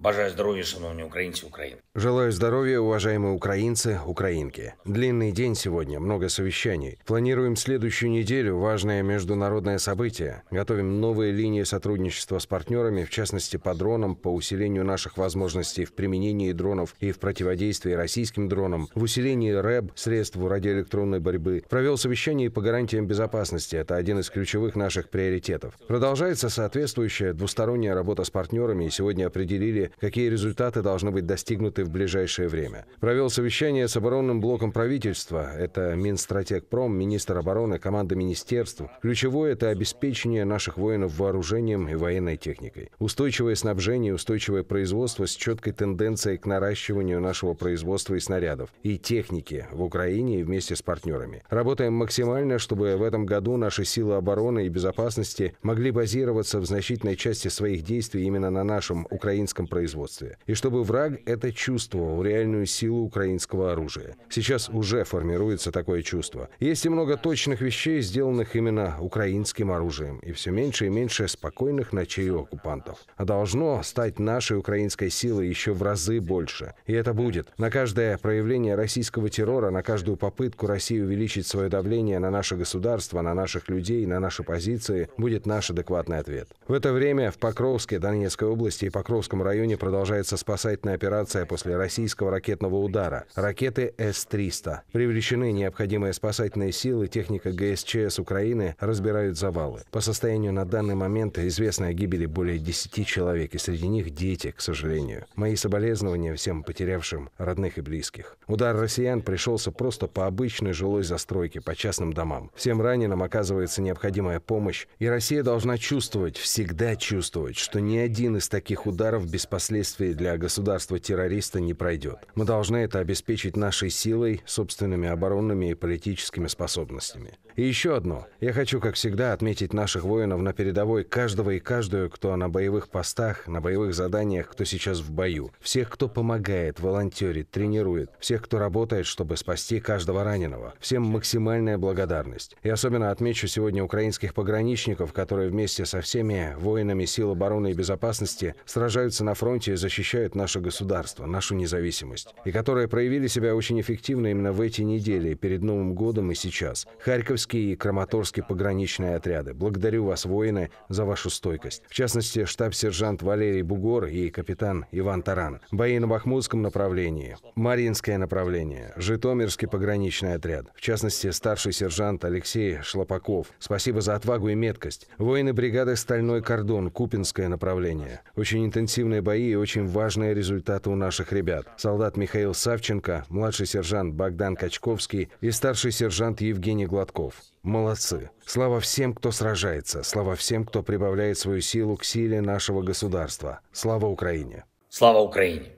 Бажаю здоровья, шановные украинцы Украины. Желаю здоровья, уважаемые украинцы, украинки. Длинный день сегодня, много совещаний. Планируем следующую неделю, важное международное событие. Готовим новые линии сотрудничества с партнерами, в частности по дронам, по усилению наших возможностей в применении дронов и в противодействии российским дронам, в усилении РЭБ, средств радиоэлектронной борьбы. Провел совещание по гарантиям безопасности. Это один из ключевых наших приоритетов. Продолжается соответствующая двусторонняя работа с партнерами, и сегодня определили какие результаты должны быть достигнуты в ближайшее время. Провел совещание с оборонным блоком правительства, это Минстратегпром, министр обороны, команда министерств. Ключевое – это обеспечение наших воинов вооружением и военной техникой. Устойчивое снабжение, устойчивое производство с четкой тенденцией к наращиванию нашего производства и снарядов, и техники в Украине и вместе с партнерами. Работаем максимально, чтобы в этом году наши силы обороны и безопасности могли базироваться в значительной части своих действий именно на нашем украинском производстве производстве. И чтобы враг это чувствовал, реальную силу украинского оружия. Сейчас уже формируется такое чувство. Есть и много точных вещей, сделанных именно украинским оружием. И все меньше и меньше спокойных ночей у оккупантов. А должно стать нашей украинской силой еще в разы больше. И это будет. На каждое проявление российского террора, на каждую попытку России увеличить свое давление на наше государство, на наших людей, на наши позиции, будет наш адекватный ответ. В это время в Покровске, Донецкой области и Покровском районе регионе продолжается спасательная операция после российского ракетного удара. Ракеты С-300. Привлечены необходимые спасательные силы, техника ГСЧС Украины разбирают завалы. По состоянию на данный момент известно о гибели более 10 человек, и среди них дети, к сожалению. Мои соболезнования всем потерявшим родных и близких. Удар россиян пришелся просто по обычной жилой застройке, по частным домам. Всем раненым оказывается необходимая помощь, и Россия должна чувствовать, всегда чувствовать, что ни один из таких ударов без последствий для государства-террориста не пройдет. Мы должны это обеспечить нашей силой, собственными оборонными и политическими способностями. И еще одно. Я хочу, как всегда, отметить наших воинов на передовой, каждого и каждую, кто на боевых постах, на боевых заданиях, кто сейчас в бою. Всех, кто помогает, волонтерит, тренирует. Всех, кто работает, чтобы спасти каждого раненого. Всем максимальная благодарность. И особенно отмечу сегодня украинских пограничников, которые вместе со всеми воинами сил обороны и безопасности сражаются на фронте защищают наше государство, нашу независимость, и которые проявили себя очень эффективно именно в эти недели, перед Новым годом и сейчас. Харьковские и Краматорские пограничные отряды. Благодарю вас, воины, за вашу стойкость. В частности, штаб-сержант Валерий Бугор и капитан Иван Таран. Бои на Бахмутском направлении, Мариинское направление, Житомирский пограничный отряд. В частности, старший сержант Алексей Шлопаков. Спасибо за отвагу и меткость. Воины бригады «Стальной кордон», Купинское направление. Очень интенсивные бои бои и очень важные результаты у наших ребят. Солдат Михаил Савченко, младший сержант Богдан Качковский и старший сержант Евгений Гладков. Молодцы. Слава всем, кто сражается. Слава всем, кто прибавляет свою силу к силе нашего государства. Слава Украине. Слава Украине.